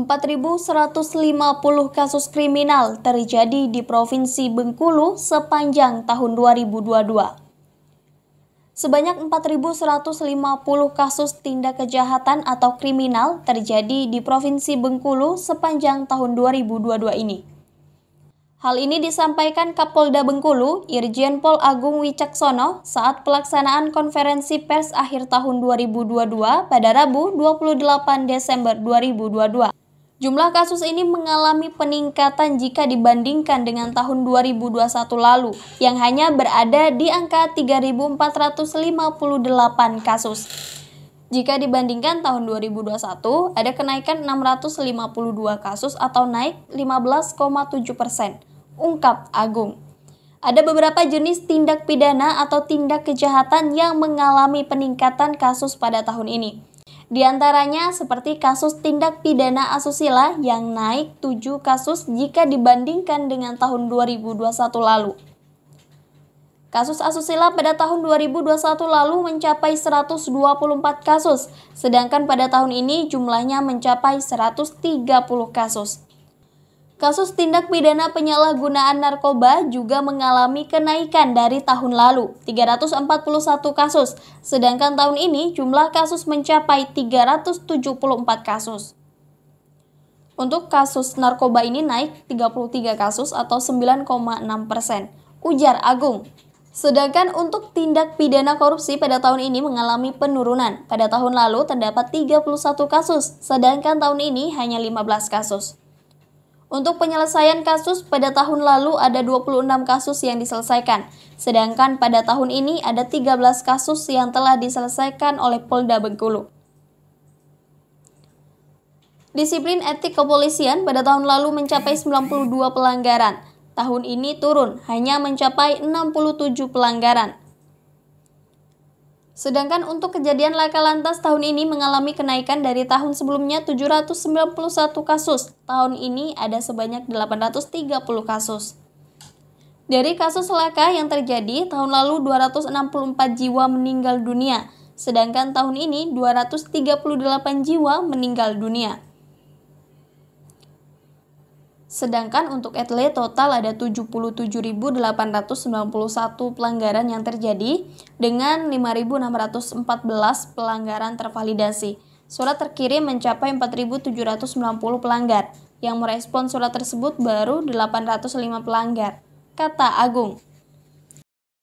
4.150 kasus kriminal terjadi di Provinsi Bengkulu sepanjang tahun 2022. Sebanyak 4.150 kasus tindak kejahatan atau kriminal terjadi di Provinsi Bengkulu sepanjang tahun 2022 ini. Hal ini disampaikan Kapolda Bengkulu, Irjen Pol Agung Wicaksono saat pelaksanaan konferensi pers akhir tahun 2022 pada Rabu 28 Desember 2022. Jumlah kasus ini mengalami peningkatan jika dibandingkan dengan tahun 2021 lalu yang hanya berada di angka 3.458 kasus. Jika dibandingkan tahun 2021, ada kenaikan 652 kasus atau naik 15,7 persen, ungkap Agung. Ada beberapa jenis tindak pidana atau tindak kejahatan yang mengalami peningkatan kasus pada tahun ini. Di antaranya seperti kasus tindak pidana asusila yang naik 7 kasus jika dibandingkan dengan tahun 2021 lalu. Kasus asusila pada tahun 2021 lalu mencapai 124 kasus, sedangkan pada tahun ini jumlahnya mencapai 130 kasus. Kasus tindak pidana penyalahgunaan narkoba juga mengalami kenaikan dari tahun lalu, 341 kasus, sedangkan tahun ini jumlah kasus mencapai 374 kasus. Untuk kasus narkoba ini naik 33 kasus atau 9,6 persen, ujar Agung. Sedangkan untuk tindak pidana korupsi pada tahun ini mengalami penurunan. Pada tahun lalu terdapat 31 kasus, sedangkan tahun ini hanya 15 kasus. Untuk penyelesaian kasus pada tahun lalu ada 26 kasus yang diselesaikan, sedangkan pada tahun ini ada 13 kasus yang telah diselesaikan oleh Polda Bengkulu. Disiplin etik kepolisian pada tahun lalu mencapai 92 pelanggaran. Tahun ini turun hanya mencapai 67 pelanggaran. Sedangkan untuk kejadian laka lantas tahun ini mengalami kenaikan dari tahun sebelumnya 791 kasus. Tahun ini ada sebanyak 830 kasus. Dari kasus laka yang terjadi, tahun lalu 264 jiwa meninggal dunia, sedangkan tahun ini 238 jiwa meninggal dunia. Sedangkan untuk etle total ada 77.891 pelanggaran yang terjadi dengan 5.614 pelanggaran tervalidasi. Surat terkirim mencapai 4.790 pelanggar, yang merespon surat tersebut baru 805 pelanggar. Kata Agung,